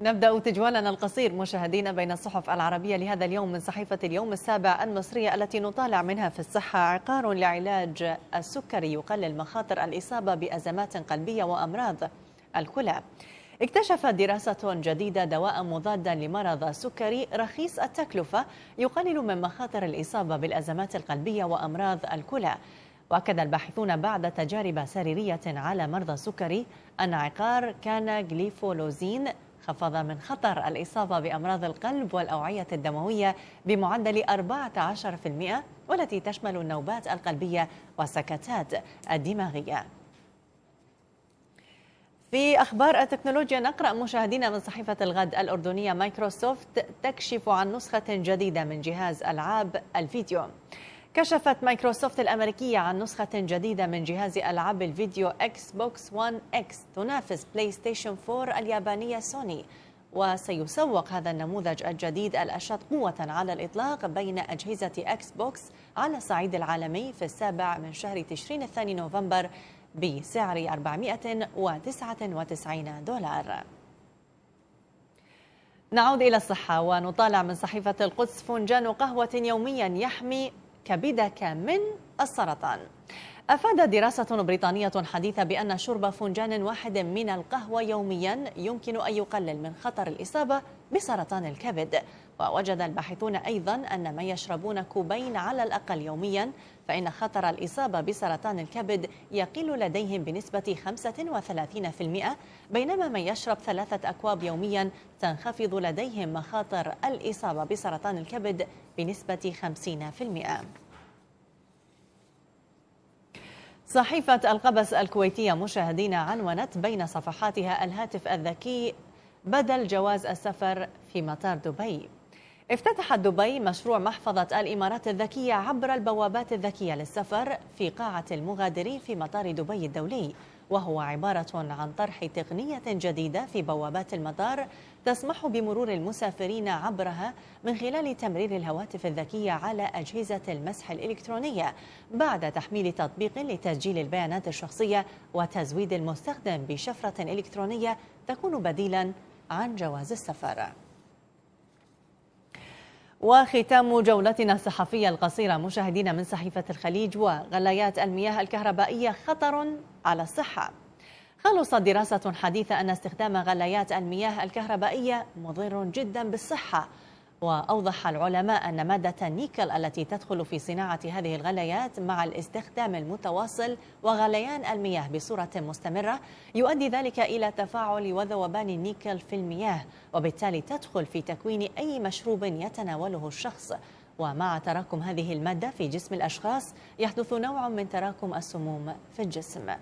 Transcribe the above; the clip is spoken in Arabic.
نبدأ تجوالنا القصير مشاهدينا بين الصحف العربية لهذا اليوم من صحيفة اليوم السابع المصرية التي نطالع منها في الصحة عقار لعلاج السكري يقلل مخاطر الإصابة بأزمات قلبية وأمراض الكلى اكتشفت دراسة جديدة دواء مضادا لمرض السكري رخيص التكلفة يقلل من مخاطر الإصابة بالأزمات القلبية وأمراض الكلى وأكد الباحثون بعد تجارب سريرية على مرضى السكري أن عقار كان جليفولوزين خفض من خطر الإصابة بأمراض القلب والأوعية الدموية بمعدل 14% والتي تشمل النوبات القلبية والسكتات الدماغية في أخبار التكنولوجيا نقرأ مشاهدينا من صحيفة الغد الأردنية مايكروسوفت تكشف عن نسخة جديدة من جهاز ألعاب الفيديو كشفت مايكروسوفت الأمريكية عن نسخة جديدة من جهاز ألعاب الفيديو إكس بوكس 1 إكس تنافس بلاي ستيشن 4 اليابانية سوني وسيسوق هذا النموذج الجديد الأشد قوة على الإطلاق بين أجهزة إكس بوكس على الصعيد العالمي في السابع من شهر تشرين الثاني نوفمبر بسعر 499 دولار نعود إلى الصحة ونطالع من صحيفة القدس فنجان قهوة يوميا يحمي كبدك من السرطان أفادت دراسة بريطانية حديثة بأن شرب فنجان واحد من القهوة يوميا يمكن أن يقلل من خطر الإصابة بسرطان الكبد ووجد الباحثون أيضا أن من يشربون كوبين على الأقل يوميا فإن خطر الإصابة بسرطان الكبد يقل لديهم بنسبة 35% بينما من يشرب ثلاثة أكواب يوميا تنخفض لديهم مخاطر الإصابة بسرطان الكبد بنسبة 50% صحيفة القبس الكويتية مشاهدين عنونت بين صفحاتها الهاتف الذكي بدل جواز السفر في مطار دبي افتتحت دبي مشروع محفظة الإمارات الذكية عبر البوابات الذكية للسفر في قاعة المغادرين في مطار دبي الدولي وهو عبارة عن طرح تقنية جديدة في بوابات المطار تسمح بمرور المسافرين عبرها من خلال تمرير الهواتف الذكية على أجهزة المسح الإلكترونية بعد تحميل تطبيق لتسجيل البيانات الشخصية وتزويد المستخدم بشفرة إلكترونية تكون بديلا عن جواز السفر وختام جولتنا الصحفية القصيرة مشاهدينا من صحيفة الخليج وغليات المياه الكهربائية خطر على الصحة خلصت دراسة حديثة أن استخدام غليات المياه الكهربائية مضر جدا بالصحة وأوضح العلماء أن مادة النيكل التي تدخل في صناعة هذه الغليات مع الاستخدام المتواصل وغليان المياه بصورة مستمرة يؤدي ذلك إلى تفاعل وذوبان النيكل في المياه وبالتالي تدخل في تكوين أي مشروب يتناوله الشخص ومع تراكم هذه المادة في جسم الأشخاص يحدث نوع من تراكم السموم في الجسم